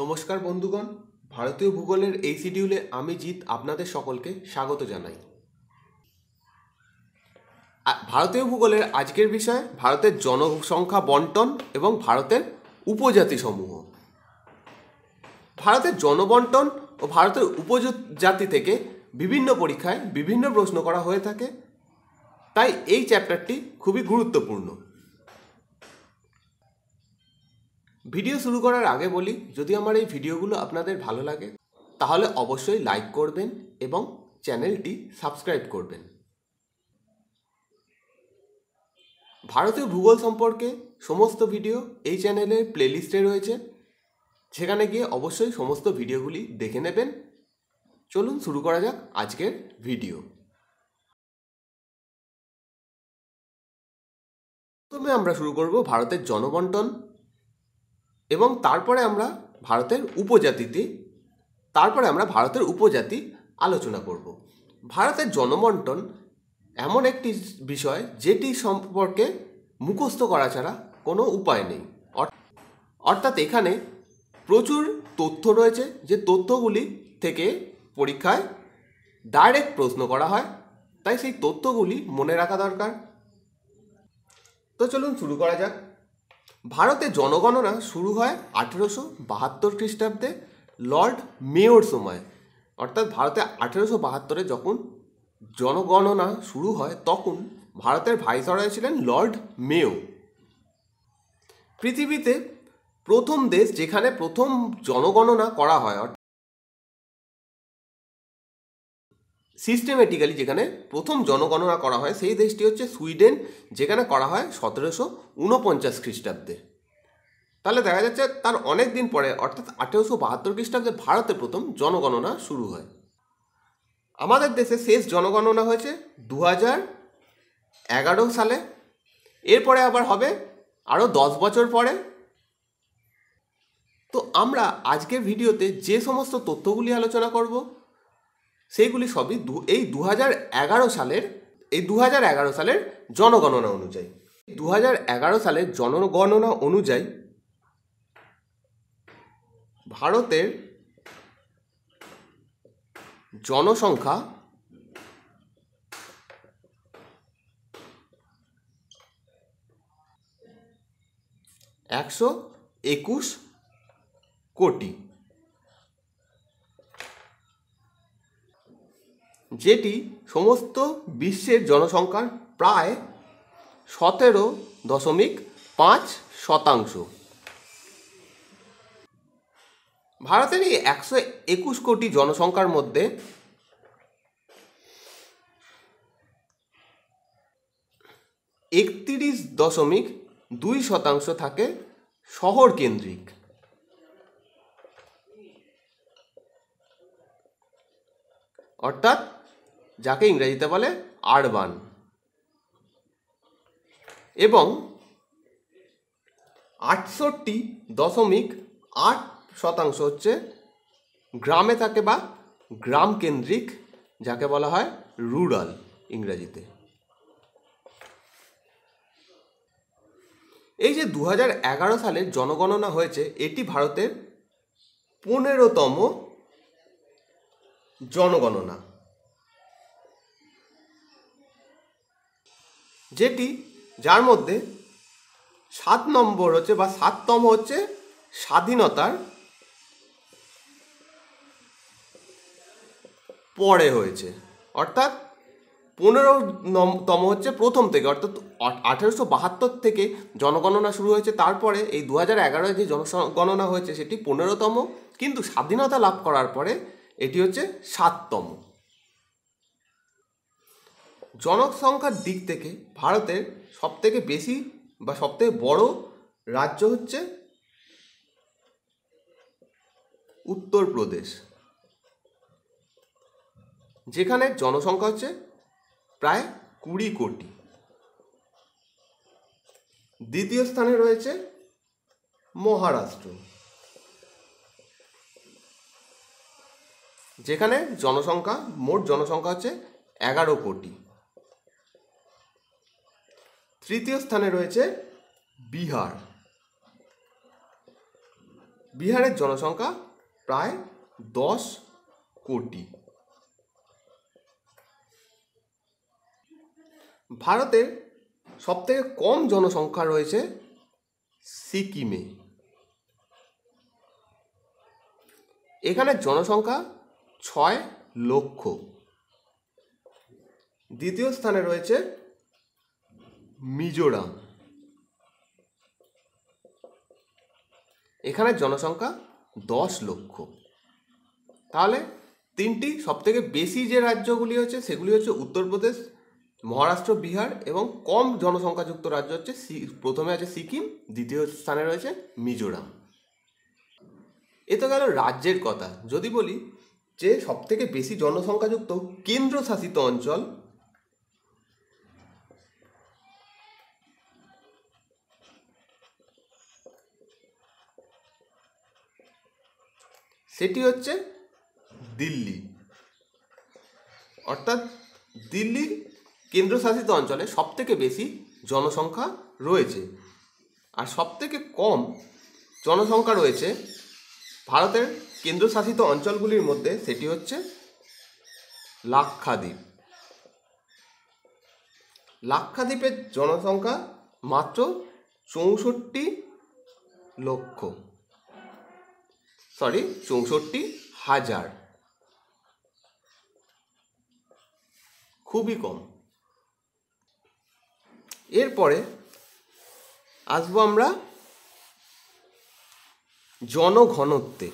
নমস্কার বন্ধুগণ ভারতীয় ভূগোলের এই শিডিউলে আমি জিৎ আপনাদের সকলকে স্বাগত জানাই ভারতীয় ভূগোলের আজকের বিষয় ভারতের জনসংখ্যা বন্টন এবং ভারতের উপজাতি সমূহ ভারতের জনবন্টন ও ভারতের উপজাতি থেকে বিভিন্ন পরীক্ষায় বিভিন্ন প্রশ্ন করা হয়ে থাকে তাই এই চ্যাপ্টারটি খুবই গুরুত্বপূর্ণ ভিডিও শুরু করার আগে বলি যদি আমার এই ভিডিওগুলো আপনাদের ভালো লাগে তাহলে অবশ্যই লাইক করবেন এবং চ্যানেলটি সাবস্ক্রাইব করবেন ভারতীয় ভূগোল সম্পর্কে সমস্ত ভিডিও এই চ্যানেলের প্লেলিস্টে রয়েছে সেখানে গিয়ে অবশ্যই সমস্ত ভিডিওগুলি দেখে নেবেন চলুন শুরু করা যাক আজকের ভিডিও প্রথমে আমরা শুরু করব ভারতের জনবন্টন এবং তারপরে আমরা ভারতের উপজাতিতে তারপরে আমরা ভারতের উপজাতি আলোচনা করব ভারতের জনমন্টন এমন একটি বিষয় যেটি সম্পর্কে মুখস্থ করা ছাড়া কোনো উপায় নেই অর্থাৎ এখানে প্রচুর তথ্য রয়েছে যে তথ্যগুলি থেকে পরীক্ষায় ডাইরেক্ট প্রশ্ন করা হয় তাই সেই তথ্যগুলি মনে রাখা দরকার তো চলুন শুরু করা যাক ভারতে জনগণনা শুরু হয় আঠেরোশো বাহাত্তর খ্রিস্টাব্দে লর্ড মেয়র সময় অর্থাৎ ভারতে আঠেরোশো বাহাত্তরে যখন জনগণনা শুরু হয় তখন ভারতের ভাইসরয় ছিলেন লর্ড মেয়ো পৃথিবীতে প্রথম দেশ যেখানে প্রথম জনগণনা করা হয় সিস্টেমেটিক্যালি যেখানে প্রথম জনগণনা করা হয় সেই দেশটি হচ্ছে সুইডেন যেখানে করা হয় সতেরোশো ঊনপঞ্চাশ খ্রিস্টাব্দে তাহলে দেখা যাচ্ছে তার অনেক দিন পরে অর্থাৎ আঠেরোশো বাহাত্তর খ্রিস্টাব্দে ভারতে প্রথম জনগণনা শুরু হয় আমাদের দেশে শেষ জনগণনা হয়েছে দু হাজার এগারো সালে এরপরে আবার হবে আরও দশ বছর পরে তো আমরা আজকের ভিডিওতে যে সমস্ত তথ্যগুলি আলোচনা করব সেইগুলি সবই এই দু সালের এই দু সালের জনগণনা অনুযায়ী দু সালের জনগণনা অনুযায়ী ভারতের জনসংখ্যা একশো একুশ কোটি যেটি সমস্ত বিশ্বের জনসংখ্যার প্রায় সতেরো দশমিক পাঁচ শতাংশ ভারতের এই একশো একুশ কোটি জনসংখ্যার মধ্যে একত্রিশ দশমিক দুই শতাংশ থাকে শহর কেন্দ্রিক অর্থাৎ যাকে ইংরেজিতে বলে আরবান এবং আটষট্টি দশমিক আট শতাংশ হচ্ছে গ্রামে থাকে বা গ্রাম কেন্দ্রিক যাকে বলা হয় রুরাল ইংরেজিতে এই যে দু এগারো সালের জনগণনা হয়েছে এটি ভারতের পনেরোতম জনগণনা যেটি যার মধ্যে সাত নম্বর হচ্ছে বা সাততম হচ্ছে স্বাধীনতার পরে হয়েছে অর্থাৎ পনেরো তম হচ্ছে প্রথম থেকে অর্থাৎ আঠেরোশো বাহাত্তর থেকে জনগণনা শুরু হয়েছে তারপরে এই দু হাজার এগারোয় যে জনগণনা হয়েছে সেটি পনেরোতম কিন্তু স্বাধীনতা লাভ করার পরে এটি হচ্ছে সাততম জনসংখ্যার দিক থেকে ভারতের সবথেকে বেশি বা সবথেকে বড় রাজ্য হচ্ছে উত্তরপ্রদেশ যেখানে জনসংখ্যা হচ্ছে প্রায় কুড়ি কোটি দ্বিতীয় স্থানে রয়েছে মহারাষ্ট্র যেখানে জনসংখ্যা মোট জনসংখ্যা হচ্ছে এগারো কোটি তৃতীয় স্থানে রয়েছে বিহার বিহারের জনসংখ্যা প্রায় দশ কোটি ভারতের সবথেকে কম জনসংখ্যা রয়েছে সিকিমে এখানে জনসংখ্যা ছয় লক্ষ দ্বিতীয় স্থানে রয়েছে মিজোরাম এখানে জনসংখ্যা দশ লক্ষ তাহলে তিনটি সবথেকে বেশি যে রাজ্যগুলি হচ্ছে সেগুলি হচ্ছে উত্তরপ্রদেশ মহারাষ্ট্র বিহার এবং কম জনসংখ্যাযুক্ত রাজ্য হচ্ছে প্রথমে আছে সিকিম দ্বিতীয় স্থানে রয়েছে মিজোরাম এ তো গেল রাজ্যের কথা যদি বলি যে সবথেকে বেশি জনসংখ্যাযুক্ত কেন্দ্রশাসিত অঞ্চল সেটি হচ্ছে দিল্লি অর্থাৎ দিল্লি কেন্দ্রশাসিত অঞ্চলে সবথেকে বেশি জনসংখ্যা রয়েছে আর সবথেকে কম জনসংখ্যা রয়েছে ভারতের কেন্দ্রশাসিত অঞ্চলগুলির মধ্যে সেটি হচ্ছে লাক্ষাদ্বীপ লাক্ষাদ্বীপের জনসংখ্যা মাত্র চৌষট্টি লক্ষ সরি চৌষট্টি হাজার খুবই কম এরপরে আসবো আমরা জনঘনত্বে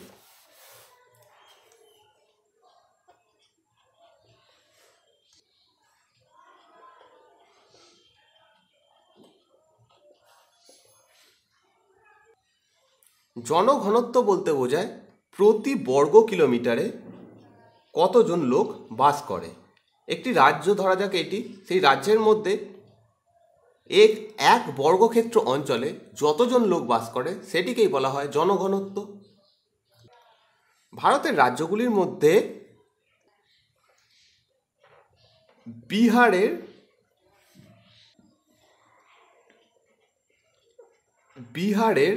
জনঘনত্ব বলতে বোঝায় প্রতি বর্গ কিলোমিটারে কতজন লোক বাস করে একটি রাজ্য ধরা যাক এটি সেই রাজ্যের মধ্যে এক এক বর্গক্ষেত্র অঞ্চলে যতজন লোক বাস করে সেটিকেই বলা হয় জনঘনত্ব ভারতের রাজ্যগুলির মধ্যে বিহারের বিহারের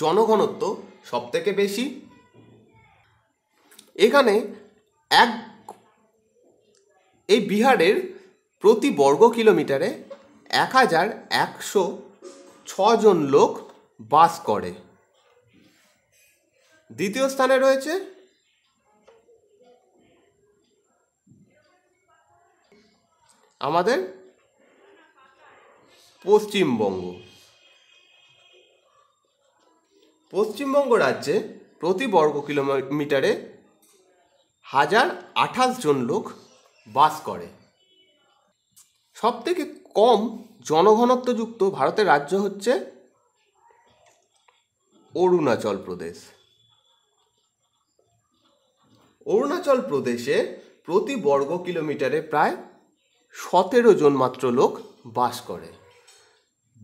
জনঘনত্ব সবথেকে বেশি এখানে এক এই বিহারের প্রতি বর্গ কিলোমিটারে এক হাজার একশো ছজন লোক বাস করে দ্বিতীয় স্থানে রয়েছে আমাদের পশ্চিমবঙ্গ পশ্চিমবঙ্গ রাজ্যে প্রতি বর্গ কিলোমিটারে হাজার আঠাশ জন লোক বাস করে সবথেকে কম জনঘনত্বযুক্ত ভারতের রাজ্য হচ্ছে অরুণাচল প্রদেশ অরুণাচল প্রদেশে প্রতি বর্গ কিলোমিটারে প্রায় সতেরো জন মাত্র লোক বাস করে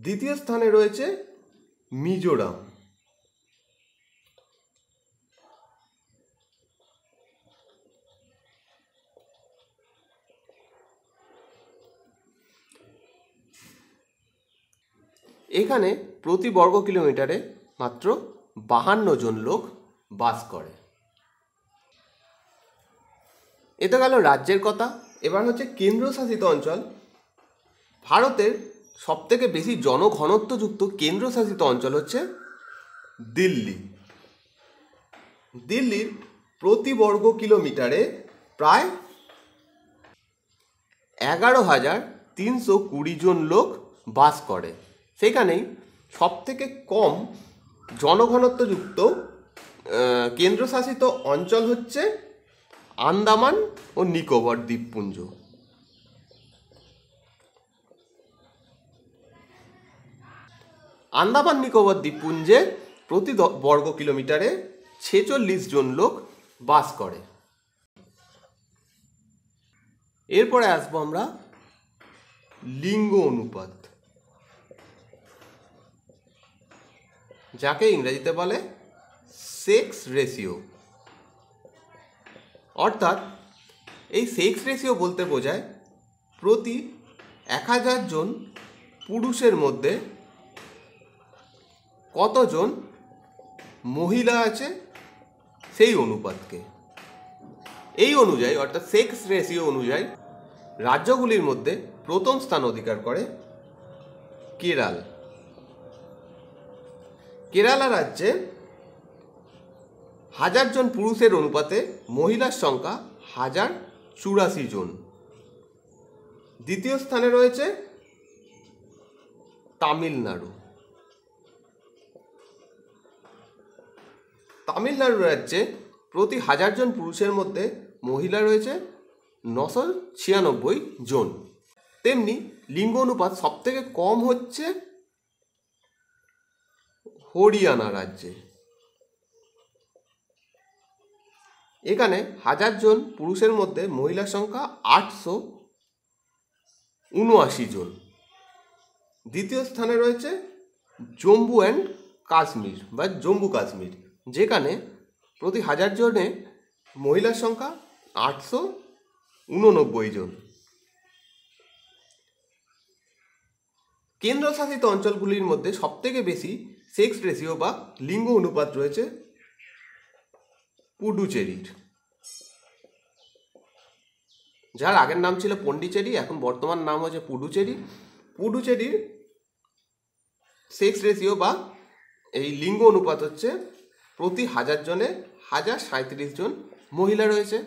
দ্বিতীয় স্থানে রয়েছে মিজোরাম এখানে প্রতি বর্গ কিলোমিটারে মাত্র বাহান্ন জন লোক বাস করে এতে গেল রাজ্যের কথা এবার হচ্ছে কেন্দ্রশাসিত অঞ্চল ভারতের সবথেকে বেশি জনঘনত্বযুক্ত কেন্দ্রশাসিত অঞ্চল হচ্ছে দিল্লি দিল্লির প্রতি বর্গ কিলোমিটারে প্রায় এগারো হাজার তিনশো কুড়ি জন লোক বাস করে সেখানেই সবথেকে কম জনঘনত্বযুক্ত কেন্দ্রশাসিত অঞ্চল হচ্ছে আন্দামান ও নিকোবর দ্বীপপুঞ্জ আন্দামান নিকোবর দ্বীপপুঞ্জে প্রতি বর্গ কিলোমিটারে ছেচল্লিশ জন লোক বাস করে এরপরে আসবো আমরা লিঙ্গ অনুপাত যাকে ইংরেজিতে বলে সেক্স রেশিও অর্থাৎ এই সেক্স রেশিও বলতে বোঝায় প্রতি এক হাজার জন পুরুষের মধ্যে কতজন মহিলা আছে সেই অনুপাতকে এই অনুযায়ী অর্থাৎ সেক্স রেশিও অনুযায়ী রাজ্যগুলির মধ্যে প্রথম স্থান অধিকার করে কেরাল কেরালা রাজ্যে হাজার জন পুরুষের অনুপাতে মহিলার সংখ্যা হাজার চুরাশি জন দ্বিতীয় স্থানে রয়েছে তামিলনাড়ু তামিলনাড়ু রাজ্যে প্রতি হাজার জন পুরুষের মধ্যে মহিলা রয়েছে নশো ছিয়ানব্বই জন তেমনি লিঙ্গ অনুপাত সবথেকে কম হচ্ছে হরিয়ানা রাজ্যে এখানে হাজার জন পুরুষের মধ্যে মহিলা সংখ্যা আটশো উনআশি জন দ্বিতীয় স্থানে রয়েছে জম্মু অ্যান্ড কাশ্মীর বা জম্মু কাশ্মীর যেখানে প্রতি হাজার জনে মহিলার সংখ্যা আটশো উননব্বই জন কেন্দ্রশাসিত অঞ্চলগুলির মধ্যে সবথেকে বেশি সেক্স রেশিও বা লিঙ্গ অনুপাত রয়েছে পুডুচেরির যার আগের নাম ছিল পন্ডিচেরি এখন বর্তমান নাম হচ্ছে পুডুচেরি পুডুচেরির সেক্স রেশিও বা এই লিঙ্গ অনুপাত হচ্ছে প্রতি হাজার জনে হাজার সাঁত্রিশ জন মহিলা রয়েছে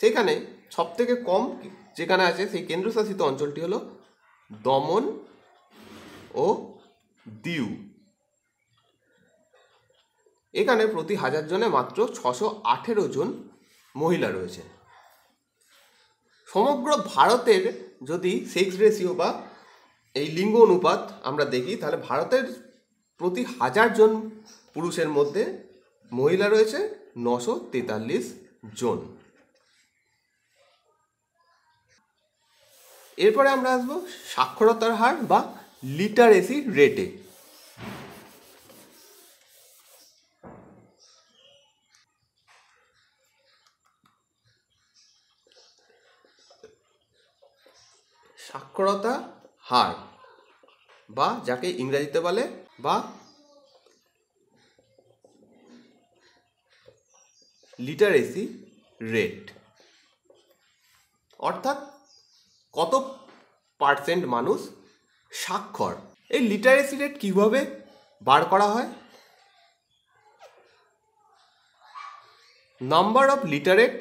সেখানে সব থেকে কম যেখানে আছে সেই কেন্দ্রশাসিত অঞ্চলটি হলো দমন ও দিউ এখানে প্রতি হাজার জনে মাত্র ছশো আঠেরো জন মহিলা রয়েছে সমগ্র ভারতের যদি সেক্স রেশিও বা এই লিঙ্গ অনুপাত আমরা দেখি তাহলে ভারতের প্রতি হাজার জন পুরুষের মধ্যে মহিলা রয়েছে নশো তেতাল্লিশ জন এরপরে আমরা আসবো সাক্ষরতার হার বা লিটারেসি রেটে সাক্ষরতা হার বা যাকে ইংরাজিতে বলে বা লিটারেসি রেট অর্থাৎ কত পার্সেন্ট মানুষ স্বাক্ষর এই লিটারেসি রেট কীভাবে বার করা হয় নাম্বার অফ লিটারেট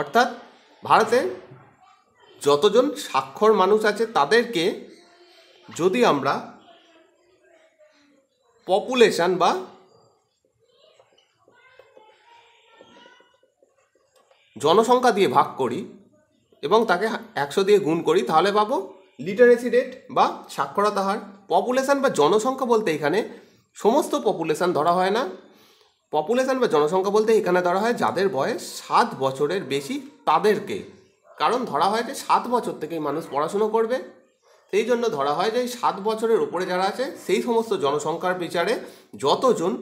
অর্থাৎ ভারতে যতজন স্বাক্ষর মানুষ আছে তাদেরকে যদি আমরা পপুলেশান বা জনসংখ্যা দিয়ে ভাগ করি এবং তাকে একশো দিয়ে গুণ করি তাহলে পাবো লিটারেসি রেট বা স্বাক্ষরতা হার পপুলেশান বা জনসংখ্যা বলতে এখানে সমস্ত পপুলেশান ধরা হয় না পপুলেশন বা জনসংখ্যা বলতে এখানে ধরা হয় যাদের বয়স সাত বছরের বেশি তাদেরকে কারণ ধরা হয় যে সাত বছর থেকেই মানুষ পড়াশুনো করবে সেই জন্য ধরা হয় যে সাত বছরের উপরে যারা আছে সেই সমস্ত জনসংখ্যার বিচারে যতজন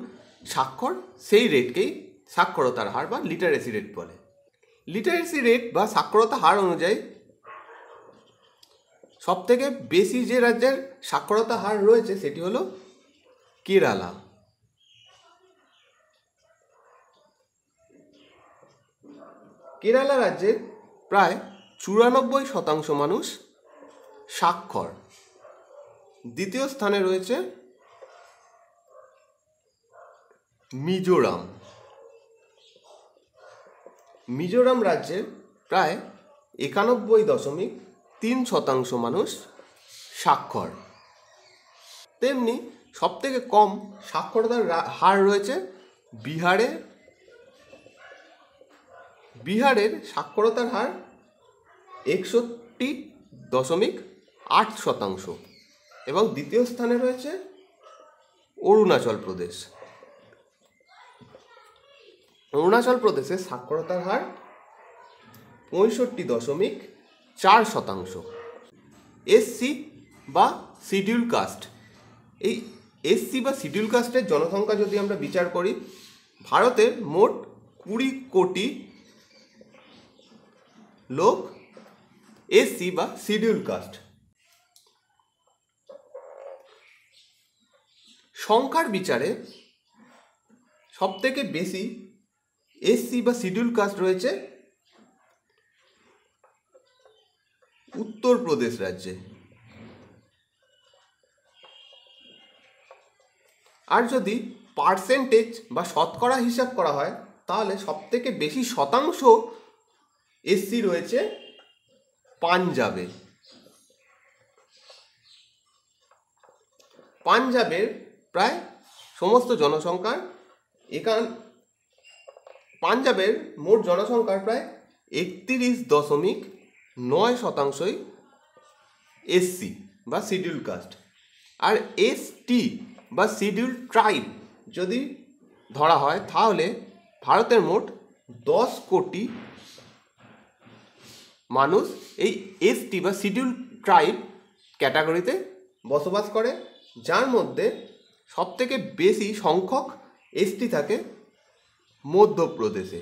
স্বাক্ষর সেই রেটকেই সাক্ষরতার হার বা লিটারেসি রেট বলে লিটারেসি রেট বা সাক্ষরতা হার অনুযায়ী সবথেকে বেশি যে রাজ্যের সাক্ষরতা হার রয়েছে সেটি হলো কেরালা কেরালা রাজ্যের প্রায় চুরানব্বই শতাংশ মানুষ স্বাক্ষর দ্বিতীয় স্থানে রয়েছে মিজোরাম মিজোরাম রাজ্যের প্রায় একানব্বই দশমিক তিন শতাংশ মানুষ স্বাক্ষর তেমনি সবথেকে কম সাক্ষরতার হার রয়েছে বিহারে বিহারের সাক্ষরতার হার একষট্টি দশমিক আট শতাংশ এবং দ্বিতীয় স্থানে রয়েছে অরুণাচল প্রদেশ অরুণাচল প্রদেশে সাক্ষরতার হার পঁয়ষট্টি দশমিক চার শতাংশ এসসি বা শিডিউল কাস্ট এই এসসি বা শিডিউল কাস্টের জনসংখ্যা যদি আমরা বিচার করি ভারতের মোট কুড়ি কোটি লোক এসসি বা শিডিউল কাস্ট সংখ্যার বিচারে সবথেকে বেশি এসসি বা শিডিউল কাস্ট রয়েছে উত্তরপ্রদেশ রাজ্যে আর যদি পার্সেন্টেজ বা শতকরা হিসাব করা হয় তাহলে সবথেকে বেশি শতাংশ এসসি রয়েছে পাঞ্জাবে পাঞ্জাবের প্রায় সমস্ত জনসংখ্যার এখান পাঞ্জাবের মোট জনসংখ্যার প্রায় একত্রিশ দশমিক নয় শতাংশই এসসি বা শিডিউল কাস্ট আর এসটি বা শিডিউল ট্রাইব যদি ধরা হয় তাহলে ভারতের মোট দশ কোটি মানুষ এই এসটি বা শিডিউল ট্রাইব ক্যাটাগরিতে বসবাস করে যার মধ্যে সবথেকে বেশি সংখ্যক এসটি থাকে মধ্যপ্রদেশে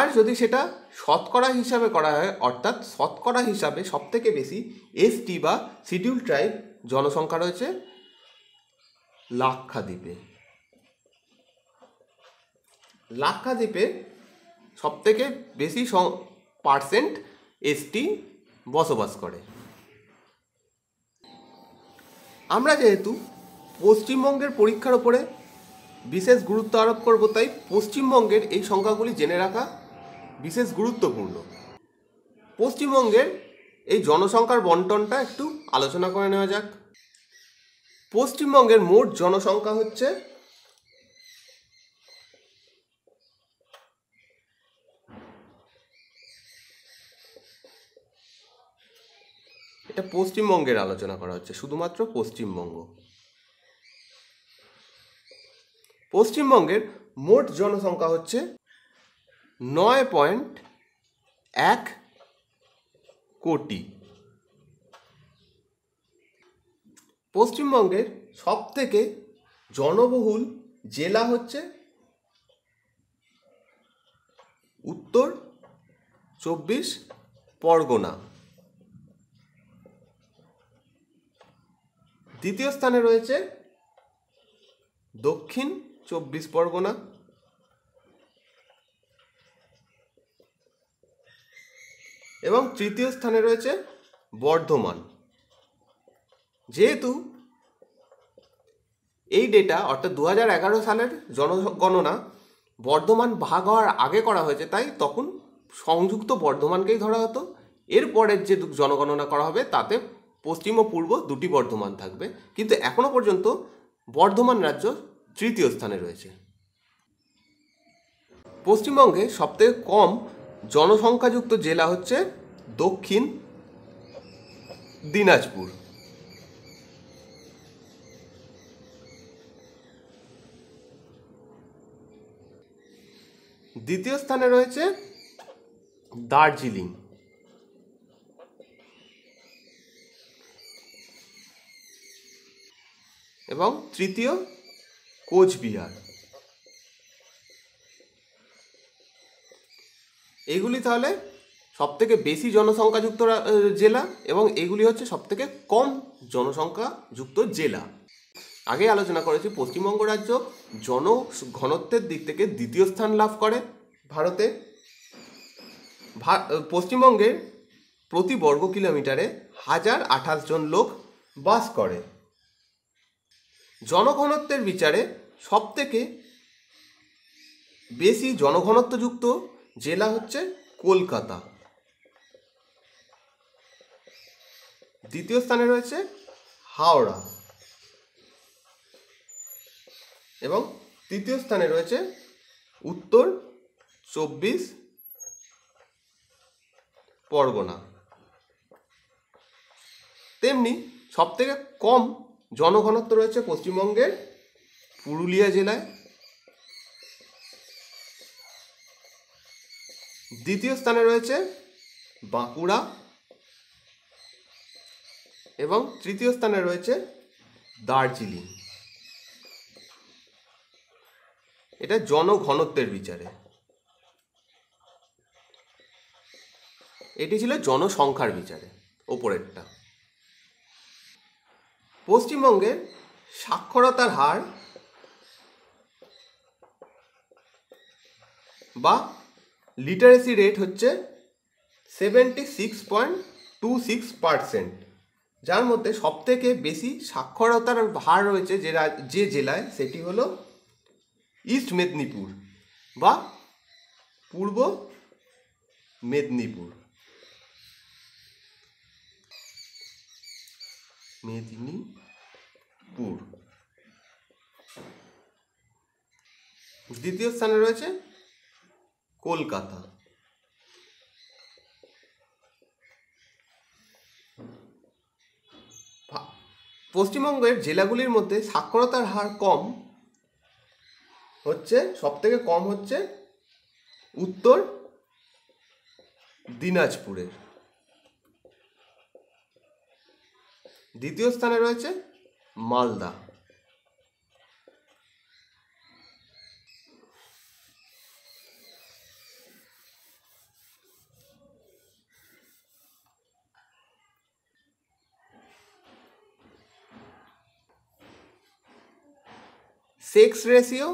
আর যদি সেটা শতকরা হিসাবে করা হয় অর্থাৎ শতকরা হিসাবে সবথেকে বেশি এসটি বা শিডিউল ট্রাইব জনসংখ্যা রয়েছে লাক্ষাদ্বীপে লাক্ষাদ্বীপে সবথেকে বেশি পার্সেন্ট এসটি বসবাস করে আমরা যেহেতু পশ্চিমবঙ্গের পরীক্ষার ওপরে বিশেষ গুরুত্ব আরোপ করব তাই পশ্চিমবঙ্গের এই সংখ্যাগুলি জেনে রাখা বিশেষ গুরুত্বপূর্ণ পশ্চিমবঙ্গের এই জনসংখ্যার বন্টনটা একটু আলোচনা করে নেওয়া যাক পশ্চিমবঙ্গের মোট জনসংখ্যা হচ্ছে এটা পশ্চিমবঙ্গের আলোচনা করা হচ্ছে শুধুমাত্র পশ্চিমবঙ্গ পশ্চিমবঙ্গের মোট জনসংখ্যা হচ্ছে নয় পয়েন্ট এক কোটি পশ্চিমবঙ্গের সবথেকে জনবহুল জেলা হচ্ছে উত্তর চব্বিশ পরগনা তৃতীয় স্থানে রয়েছে দক্ষিণ চব্বিশ পরগনা এবং তৃতীয় স্থানে রয়েছে বর্ধমান যেহেতু এই ডেটা অর্থাৎ দু সালের জনগণনা বর্ধমান ভাগ হওয়ার আগে করা হয়েছে তাই তখন সংযুক্ত বর্ধমানকেই ধরা হতো এরপরের যে জনগণনা করা হবে তাতে পশ্চিম ও পূর্ব দুটি বর্ধমান থাকবে কিন্তু এখনও পর্যন্ত বর্ধমান রাজ্য তৃতীয় স্থানে রয়েছে পশ্চিমবঙ্গে সবথেকে কম জনসংখ্যাযুক্ত জেলা হচ্ছে দক্ষিণ দিনাজপুর দ্বিতীয় স্থানে রয়েছে দার্জিলিং এবং তৃতীয় কোচবিহার এগুলি তাহলে সব থেকে বেশি জনসংখ্যাযুক্ত জেলা এবং এগুলি হচ্ছে সব থেকে কম জনসংখ্যাযুক্ত জেলা আগে আলোচনা করেছি পশ্চিমবঙ্গ রাজ্য জন ঘনত্বের দিক থেকে দ্বিতীয় স্থান লাভ করে ভারতে পশ্চিমবঙ্গের প্রতি বর্গ কিলোমিটারে হাজার আঠাশ জন লোক বাস করে জনঘনত্বের বিচারে সবথেকে বেশি জনঘনত্বযুক্ত জেলা হচ্ছে কলকাতা দ্বিতীয় স্থানে রয়েছে হাওড়া এবং তৃতীয় স্থানে রয়েছে উত্তর চব্বিশ পরগনা তেমনি সবথেকে কম জনঘনত্ব রয়েছে পশ্চিমবঙ্গের পুরুলিয়া জেলায় দ্বিতীয় স্থানে রয়েছে বাঁকুড়া এবং তৃতীয় স্থানে রয়েছে দার্জিলিং এটা জনঘনত্বের বিচারে এটি ছিল জনসংখ্যার বিচারে ওপরেরটা পশ্চিমবঙ্গের সাক্ষরতার হার বা লিটারেসি রেট হচ্ছে seventy six point two six percent যার মধ্যে সবথেকে বেশি সাক্ষরতার হার রয়েছে যে যে জেলায় সেটি হলো ইস্ট মেদিনীপুর বা পূর্ব মেদিনীপুর মেদিনীপুর দ্বিতীয় স্থানে রয়েছে কলকাতা পশ্চিমবঙ্গের জেলাগুলির মধ্যে সাক্ষরতার হার কম হচ্ছে সব থেকে কম হচ্ছে উত্তর দিনাজপুরের দ্বিতীয় স্থানে রয়েছে মালদা সেক্স রেশিও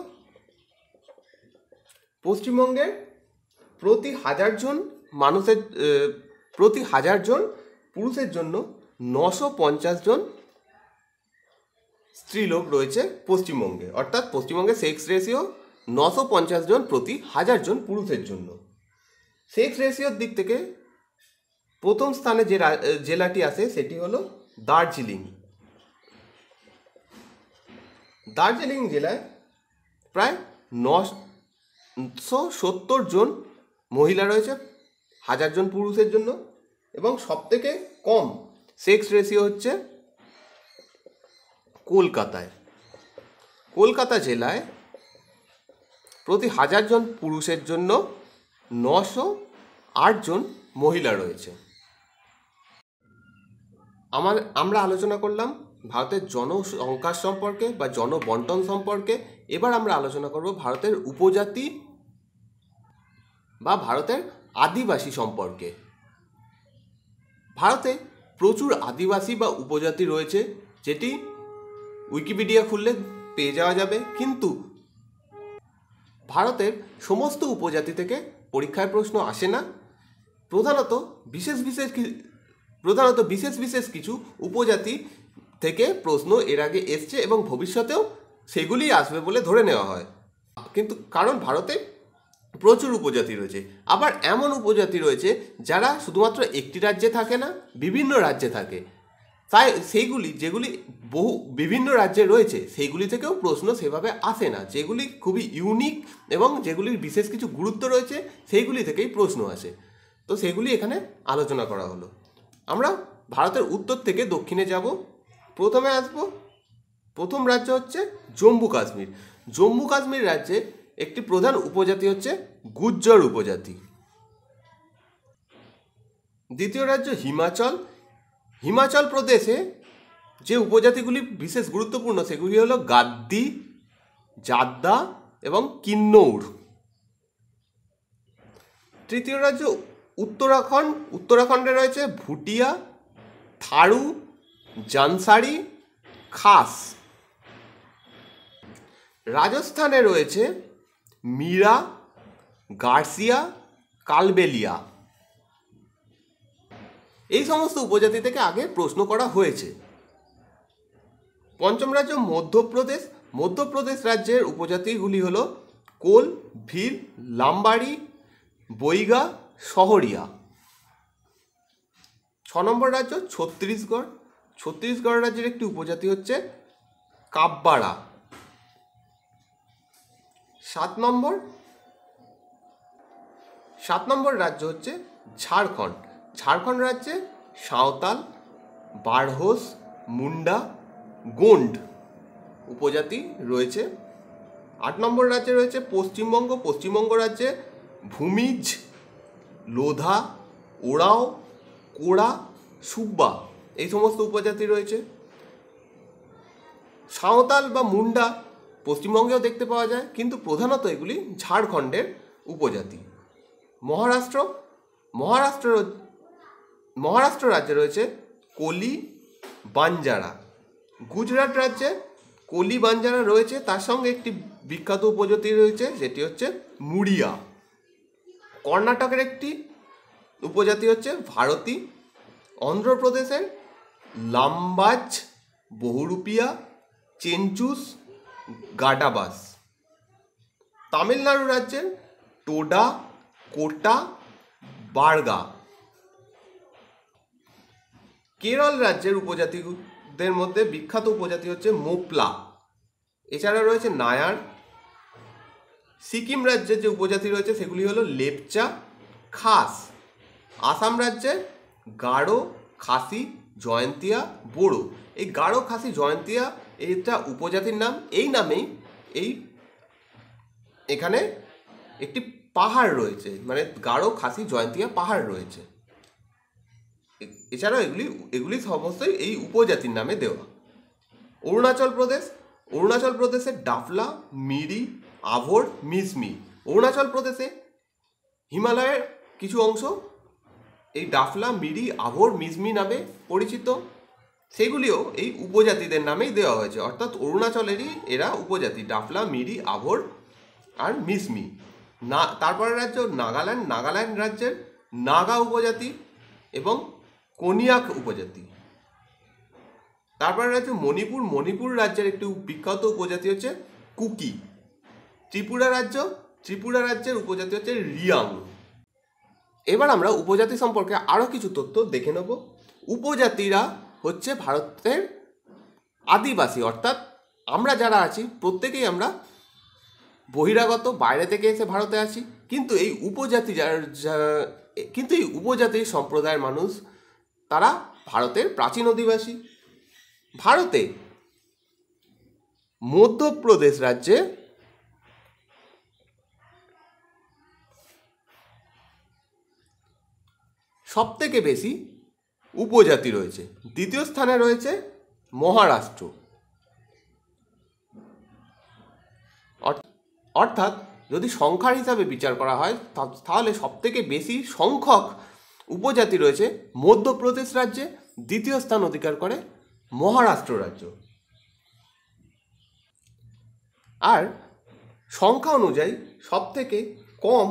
পশ্চিমবঙ্গের প্রতি হাজার জন মানুষের প্রতি হাজার জন পুরুষের জন্য নশো পঞ্চাশ জন স্ত্রীলোক রয়েছে পশ্চিমবঙ্গে অর্থাৎ পশ্চিমবঙ্গে সেক্স রেশিও নশো পঞ্চাশ জন প্রতি হাজার জন পুরুষের জন্য সেক্স রেশিওর দিক থেকে প্রথম স্থানে যে জেলাটি আছে সেটি হলো দার্জিলিং দার্জিলিং জেলায় প্রায় নশো সত্তর জন মহিলা রয়েছে হাজার জন পুরুষের জন্য এবং সবথেকে কম সেক্স রেশিও হচ্ছে কলকাতায় কলকাতা জেলায় প্রতি হাজার জন পুরুষের জন্য নশো আটজন মহিলা রয়েছে আমার আমরা আলোচনা করলাম ভারতের জনসংখ্যা সম্পর্কে বা জনবন্টন সম্পর্কে এবার আমরা আলোচনা করব ভারতের উপজাতি বা ভারতের আদিবাসী সম্পর্কে ভারতে প্রচুর আদিবাসী বা উপজাতি রয়েছে যেটি উইকিপিডিয়া খুললে পেয়ে যাওয়া যাবে কিন্তু ভারতের সমস্ত উপজাতি থেকে পরীক্ষায় প্রশ্ন আসে না প্রধানত বিশেষ বিশেষ প্রধানত বিশেষ বিশেষ কিছু উপজাতি থেকে প্রশ্ন এর আগে এসছে এবং ভবিষ্যতেও সেগুলি আসবে বলে ধরে নেওয়া হয় কিন্তু কারণ ভারতে প্রচুর উপজাতি রয়েছে আবার এমন উপজাতি রয়েছে যারা শুধুমাত্র একটি রাজ্যে থাকে না বিভিন্ন রাজ্যে থাকে তাই সেইগুলি যেগুলি বহু বিভিন্ন রাজ্যে রয়েছে সেইগুলি থেকেও প্রশ্ন সেভাবে আসে না যেগুলি খুবই ইউনিক এবং যেগুলির বিশেষ কিছু গুরুত্ব রয়েছে সেইগুলি থেকেই প্রশ্ন আসে তো সেগুলি এখানে আলোচনা করা হলো আমরা ভারতের উত্তর থেকে দক্ষিণে যাব প্রথমে আসব প্রথম রাজ্য হচ্ছে জম্মু কাশ্মীর জম্মু কাশ্মীর রাজ্যে একটি প্রধান উপজাতি হচ্ছে গুজ্জর উপজাতি দ্বিতীয় রাজ্য হিমাচল হিমাচল প্রদেশে যে উপজাতিগুলি বিশেষ গুরুত্বপূর্ণ সেগুলি হলো গাদ্দি জাদ্দা এবং কিন্নৌর তৃতীয় রাজ্য উত্তরাখণ্ড উত্তরাখণ্ডে রয়েছে ভুটিয়া থারু জানসারি খাস রাজস্থানে রয়েছে মীরা গার্সিয়া কালবেলিয়া এই সমস্ত উপজাতি থেকে আগে প্রশ্ন করা হয়েছে পঞ্চম রাজ্য মধ্যপ্রদেশ মধ্যপ্রদেশ রাজ্যের উপজাতিগুলি হল কোল ভিল লাম্বাড়ি বৈগা শহরিয়া ছ নম্বর রাজ্য ছত্তিশগড় ছত্তিশগড় রাজ্যের একটি উপজাতি হচ্ছে কাব্বারা সাত নম্বর সাত নম্বর রাজ্য হচ্ছে ঝাড়খণ্ড ঝাড়খণ্ড রাজ্যে সাঁওতাল বারহোস মুন্ডা গোন্ড উপজাতি রয়েছে আট নম্বর রাজ্যে রয়েছে পশ্চিমবঙ্গ পশ্চিমবঙ্গ রাজ্যে ভূমিজ লোধা ওড়াও কোড়া সুব্বা এই সমস্ত উপজাতি রয়েছে সাঁওতাল বা মুন্ডা পশ্চিমবঙ্গেও দেখতে পাওয়া যায় কিন্তু প্রধানত এগুলি ঝাড়খণ্ডের উপজাতি মহারাষ্ট্র মহারাষ্ট্র মহারাষ্ট্র রাজ্যে রয়েছে কলি বাঞ্জারা গুজরাট রাজ্যে কলি বাঞ্জারা রয়েছে তার সঙ্গে একটি বিখ্যাত উপজাতি রয়েছে যেটি হচ্ছে মুড়িয়া কর্ণাটকের একটি উপজাতি হচ্ছে ভারতী অন্ধ্রপ্রদেশের লাম্বাজ বহুরূপিয়া চেঞ্চুস গাডাবাস তামিলনাড়ু রাজ্যের টোডা কোটা বার্গা কেরল রাজ্যের উপজাতিদের মধ্যে বিখ্যাত উপজাতি হচ্ছে মোপলা এছাড়া রয়েছে নায়ার সিকিম রাজ্যের যে উপজাতি রয়েছে সেগুলি হলো লেপচা খাস আসাম রাজ্যের গাঢ় খাসি জয়ন্তিয়া বড়ো এই গাঢ় খাসি জয়ন্তিয়া এটা উপজাতির নাম এই নামেই এই এখানে একটি পাহাড় রয়েছে মানে গাঢ় খাসি জয়ন্তিয়া পাহাড় রয়েছে এছাড়াও এগুলি এগুলি সমস্তই এই উপজাতির নামে দেওয়া অরুণাচল প্রদেশ অরুণাচল প্রদেশের ডাফলা মিরি আভোর মিসমি অরুণাচল প্রদেশে হিমালয়ের কিছু অংশ এই ডাফলা মিরি আভোর মিজমি নামে পরিচিত সেগুলিও এই উপজাতিদের নামেই দেওয়া হয়েছে অর্থাৎ অরুণাচলেরই এরা উপজাতি ডাফলা মিরি আভর আর মিসমি না তারপরের রাজ্য নাগাল্যান্ড নাগাল্যান্ড রাজ্যের নাগা উপজাতি এবং কোনিয়াক উপজাতি তারপরে রাজ্য মণিপুর মণিপুর রাজ্যের একটি বিখ্যাত উপজাতি হচ্ছে কুকি ত্রিপুরা রাজ্য ত্রিপুরা রাজ্যের উপজাতি হচ্ছে রিয়াং এবার আমরা উপজাতি সম্পর্কে আরও কিছু তথ্য দেখে নেব উপজাতিরা হচ্ছে ভারতের আদিবাসী অর্থাৎ আমরা যারা আছি প্রত্যেকেই আমরা বহিরাগত বাইরে থেকে এসে ভারতে আছি কিন্তু এই উপজাতি কিন্তু এই উপজাতি সম্প্রদায়ের মানুষ তারা ভারতের প্রাচীন অধিবাসী ভারতে মধ্যপ্রদেশ রাজ্যে সবথেকে বেশি উপজাতি রয়েছে দ্বিতীয় স্থানে রয়েছে মহারাষ্ট্র অর্থাৎ যদি সংখ্যার হিসাবে বিচার করা হয় তাহলে সবথেকে বেশি সংখ্যক উপজাতি রয়েছে মধ্যপ্রদেশ রাজ্যে দ্বিতীয় স্থান অধিকার করে মহারাষ্ট্র রাজ্য আর সংখ্যা অনুযায়ী সবথেকে কম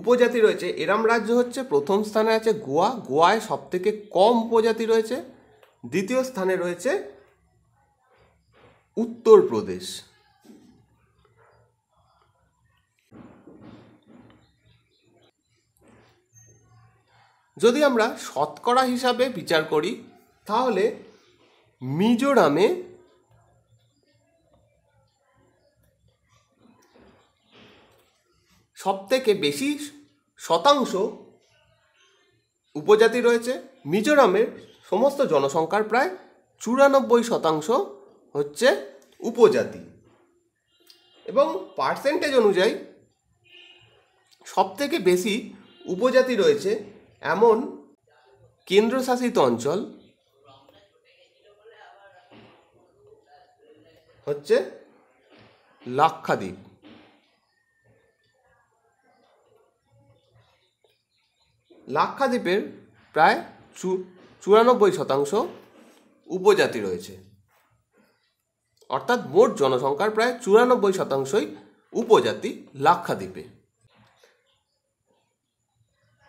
উপজাতি রয়েছে এরাম রাজ্য হচ্ছে প্রথম স্থানে আছে গোয়া গোয়ায় সব থেকে কম উপজাতি রয়েছে দ্বিতীয় স্থানে রয়েছে উত্তরপ্রদেশ যদি আমরা শতকরা হিসাবে বিচার করি তাহলে মিজোরামে সবথেকে বেশি শতাংশ উপজাতি রয়েছে মিজোরামের সমস্ত জনসংখ্যার প্রায় চুরানব্বই শতাংশ হচ্ছে উপজাতি এবং পার্সেন্টেজ অনুযায়ী সবথেকে বেশি উপজাতি রয়েছে এমন কেন্দ্রশাসিত অঞ্চল হচ্ছে লাক্ষাদ্বীপ লাক্ষাদ্বীপের প্রায় চু চুরানব্বই শতাংশ উপজাতি রয়েছে অর্থাৎ মোট জনসংখ্যার প্রায় চুরানব্বই শতাংশই উপজাতি লাক্ষাদ্বীপে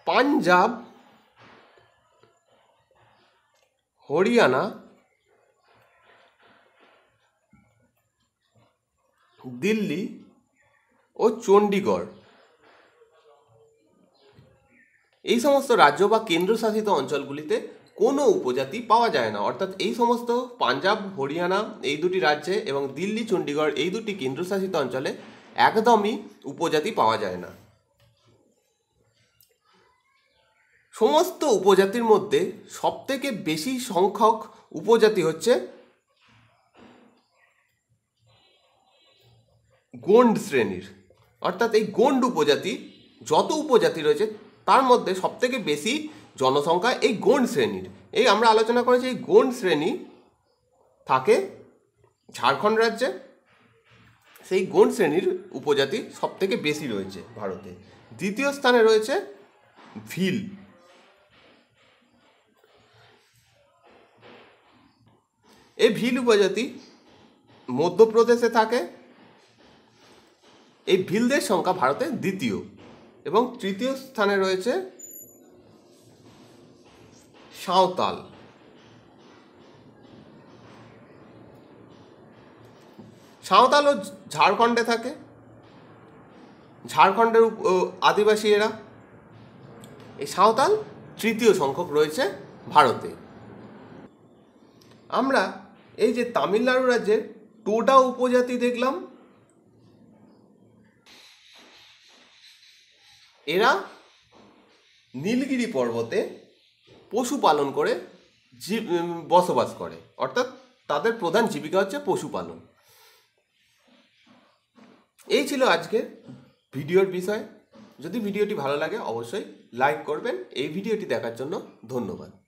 পাঞ্জাব হরিয়ানা দিল্লি ও চণ্ডীগড় এই সমস্ত রাজ্য বা কেন্দ্রশাসিত অঞ্চলগুলিতে কোনো উপজাতি পাওয়া যায় না অর্থাৎ এই সমস্ত পাঞ্জাব হরিয়ানা এই দুটি রাজ্যে এবং দিল্লি চণ্ডীগড় এই দুটি কেন্দ্রশাসিত অঞ্চলে একদমই উপজাতি পাওয়া যায় না সমস্ত উপজাতির মধ্যে সবথেকে বেশি সংখ্যক উপজাতি হচ্ছে গোন্ড শ্রেণীর অর্থাৎ এই গোন্ড উপজাতি যত উপজাতি রয়েছে তার মধ্যে সবথেকে বেশি জনসংখ্যা এই গোন্ড শ্রেণীর এই আমরা আলোচনা করেছি এই গোন্ড শ্রেণী থাকে ঝাড়খণ্ড রাজ্যে সেই গোন্ড শ্রেণীর উপজাতি সবথেকে বেশি রয়েছে ভারতে দ্বিতীয় স্থানে রয়েছে ভিল এই ভিল উপজাতি মধ্যপ্রদেশে থাকে এই ভিলদের সংখ্যা ভারতে দ্বিতীয় এবং তৃতীয় স্থানে রয়েছে সাঁওতাল সাঁওতালও ঝাড়খণ্ডে থাকে ঝাড়খণ্ডের আদিবাসী এরা এই সাঁওতাল তৃতীয় সংখ্যক রয়েছে ভারতে আমরা এই যে তামিলনাড়ু রাজ্যের টোডা উপজাতি দেখলাম এরা নীলগিরি পর্বতে পশুপালন করে জীব বসবাস করে অর্থাৎ তাদের প্রধান জীবিকা হচ্ছে পশুপালন এই ছিল আজকের ভিডিওর বিষয় যদি ভিডিওটি ভালো লাগে অবশ্যই লাইক করবেন এই ভিডিওটি দেখার জন্য ধন্যবাদ